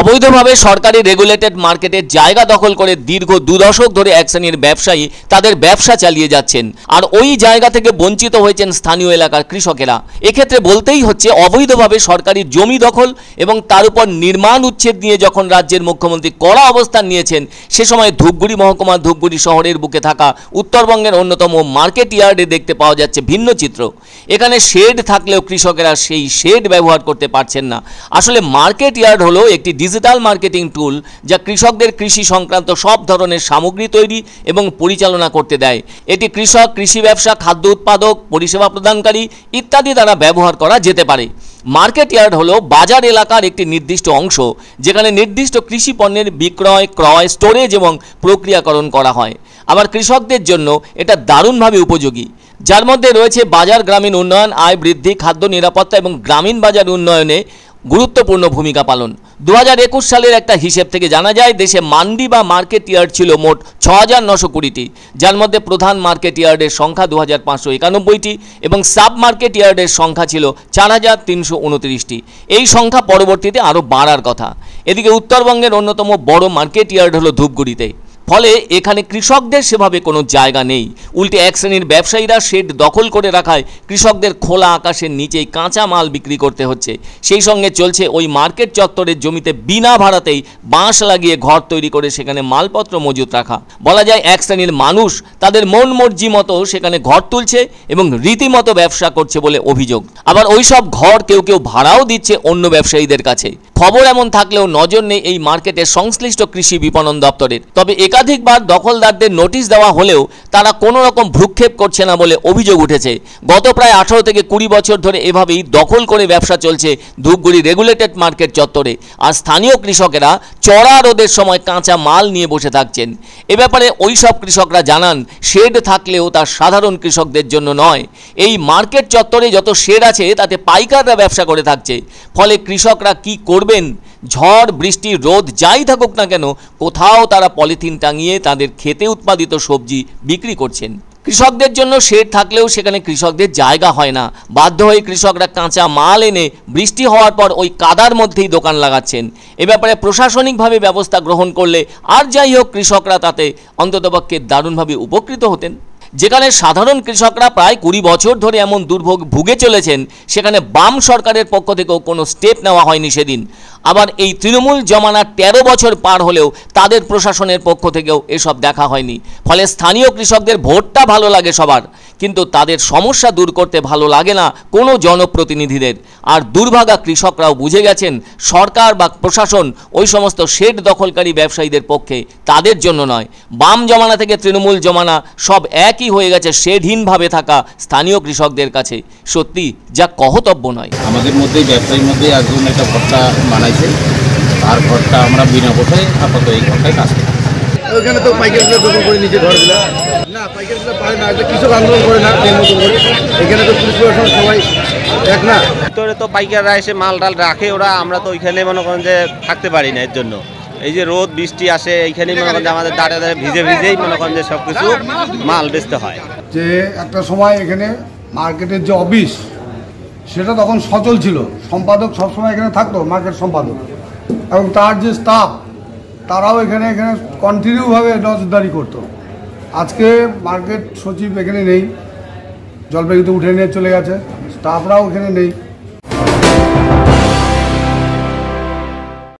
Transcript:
অবৈধভাবে সরকারি রেগুলেটেড মার্কেটের জায়গা দখল করে দীর্ঘ দুদশক ধরে এক শ্রেণীর ব্যবসায়ী তাদের ব্যবসা চালিয়ে যাচ্ছেন আর ওই জায়গা থেকে বঞ্চিত হয়েছেন স্থানীয় এলাকার কৃষকেরা এক্ষেত্রে বলতেই হচ্ছে অবৈধভাবে সরকারি জমি দখল এবং তার উপর নির্মাণ উচ্ছেদ নিয়ে যখন রাজ্যের মুখ্যমন্ত্রী কড়া অবস্থান নিয়েছেন সে সময় ধূপগুড়ি মহকুমা ধূপগুড়ি শহরের বুকে থাকা উত্তরবঙ্গের অন্যতম মার্কেট ইয়ার্ডে দেখতে পাওয়া যাচ্ছে ভিন্ন চিত্র এখানে শেড থাকলেও কৃষকেরা সেই শেড ব্যবহার করতে পারছেন না আসলে মার্কেট ইয়ার্ড হলো একটি ডিজিটাল মার্কেটিং টুল যা কৃষকদের কৃষি সংক্রান্ত সব ধরনের সামগ্রী তৈরি এবং পরিচালনা করতে দেয় এটি কৃষক কৃষি ব্যবসা খাদ্য উৎপাদক পরিষেবা প্রদানকারী ইত্যাদি দ্বারা ব্যবহার করা যেতে পারে মার্কেট ইয়ার্ড হলো বাজার এলাকার একটি নির্দিষ্ট অংশ যেখানে নির্দিষ্ট কৃষি পণ্যের বিক্রয় ক্রয় স্টোরেজ এবং প্রক্রিয়াকরণ করা হয় আবার কৃষকদের জন্য এটা দারুণভাবে উপযোগী যার মধ্যে রয়েছে বাজার গ্রামীণ উন্নয়ন আয় বৃদ্ধি খাদ্য নিরাপত্তা এবং গ্রামীণ বাজার উন্নয়নে গুরুত্বপূর্ণ ভূমিকা পালন দু হাজার একুশ সালের একটা হিসেব থেকে জানা যায় দেশে মান্ডি বা মার্কেট ইয়ার্ড ছিল মোট ছ হাজার নশো কুড়িটি যার মধ্যে প্রধান মার্কেট ইয়ার্ডের সংখ্যা দু হাজার পাঁচশো একানব্বইটি এবং সাব মার্কেট ইয়ার্ডের সংখ্যা ছিল চার হাজার তিনশো উনত্রিশটি এই সংখ্যা পরবর্তীতে আরও বাড়ার কথা এদিকে উত্তরবঙ্গের অন্যতম বড় মার্কেট ইয়ার্ড হলো ধূপগুড়িতে ফলে এখানে কৃষকদের সেভাবে কোনো জায়গা নেই উল্টে এক শ্রেণীর ব্যবসায়ীরা শেড দখল করে রাখায় কৃষকদের খোলা আকাশের নিচেই কাঁচা মাল বিক্রি করতে হচ্ছে সেই সঙ্গে চলছে ওই মার্কেট চত্বরের জমিতে বিনা ভাড়াতেই বাঁশ লাগিয়ে ঘর তৈরি করে সেখানে মালপত্র মজুত রাখা বলা যায় এক শ্রেণীর মানুষ তাদের মন মর্জি মতো সেখানে ঘর তুলছে এবং রীতিমতো ব্যবসা করছে বলে অভিযোগ আবার ওই সব ঘর কেউ কেউ ভাড়াও দিচ্ছে অন্য ব্যবসায়ীদের কাছে খবর এমন থাকলেও নজর নেই এই মার্কেটের সংশ্লিষ্ট কৃষি বিপণন দপ্তরের তবে একা একাধিকবার দখলদারদের নোটিশ দেওয়া হলেও তারা কোনো রকম ভ্রুক্ষেপ করছে না বলে অভিযোগ উঠেছে গত প্রায় আঠারো থেকে কুড়ি বছর ধরে এভাবেই দখল করে ব্যবসা চলছে ধূপগুড়ি রেগুলেটেড মার্কেট চত্বরে আর স্থানীয় কৃষকেরা চড়া রোদের সময় কাঁচা মাল নিয়ে বসে থাকছেন এ ব্যাপারে ওই সব কৃষকরা জানান শেড থাকলেও তা সাধারণ কৃষকদের জন্য নয় এই মার্কেট চত্বরে যত শেড আছে তাতে পাইকাররা ব্যবসা করে থাকছে ফলে কৃষকরা কি করবেন ঝড় বৃষ্টি রোদ যাই থাকুক না কেন কোথাও তারা পলিথিন টাঙিয়ে তাদের খেতে উৎপাদিত সবজি বিক্রি করছেন কৃষকদের জন্য শেড থাকলেও সেখানে কৃষকদের জায়গা হয় না বাধ্য হয়ে কৃষকরা কাঁচা মাল এনে বৃষ্টি হওয়ার পর ওই কাদার মধ্যেই দোকান লাগাচ্ছেন এ ব্যাপারে প্রশাসনিকভাবে ব্যবস্থা গ্রহণ করলে আর যাই হোক কৃষকরা তাতে অন্ততপক্ষে দারুণভাবে উপকৃত হতেন যেখানে সাধারণ কৃষকরা প্রায় কুড়ি বছর ধরে এমন দুর্ভোগ ভুগে চলেছেন সেখানে বাম সরকারের পক্ষ থেকেও কোনো স্টেপ নেওয়া হয়নি সেদিন আবার এই তৃণমূল জমানা ১৩ বছর পার হলেও তাদের প্রশাসনের পক্ষ থেকেও এসব দেখা হয়নি ফলে স্থানীয় কৃষকদের ভোটটা ভালো লাগে সবার কিন্তু তাদের সমস্যা দূর করতে ভালো লাগে না কোনো জনপ্রতিনিধিদের আর দুর্ভাগা কৃষকরাও বুঝে গেছেন সরকার বা প্রশাসন ওই সমস্ত শেড দখলকারী ব্যবসায়ীদের পক্ষে তাদের জন্য নয় বাম জমানা থেকে তৃণমূল জমানা সব এক একই হয়ে গেছে সেধীনভাবে থাকা স্থানীয় কৃষকদের কাছে সত্যি যা কহতব্য নয় আমাদের মধ্যে ব্যবসায়ীর মধ্যে একজন একটা ঘরটা বানাইছে আর ঘরটা আমরা বিনা পয়সায় আপাতত এই ঘরটায় কাজ তো করে না না কৃষক আন্দোলন করে না এখানে তো সবাই না ভিতরে তো পাইকাররা এসে মাল টাল রাখে ওরা আমরা তো ওইখানে মনে করেন যে থাকতে পারি না এর জন্য এই যে রোদ বৃষ্টি আসে এইখানেই মনে করেন আমাদের দাঁড়ে দাঁড়ে ভিজে ভিজেই মনে করেন যে সব কিছু মাল বেচতে হয় যে একটা সময় এখানে মার্কেটের যে অফিস সেটা তখন সচল ছিল সম্পাদক সবসময় এখানে থাকতো মার্কেট সম্পাদক এবং তার যে স্টাফ তারাও এখানে এখানে কন্টিনিউভাবে নজরদারি করত। আজকে মার্কেট সচিব এখানে নেই জলপাইগুড়িতে উঠে নিয়ে চলে গেছে স্টাফরাও এখানে নেই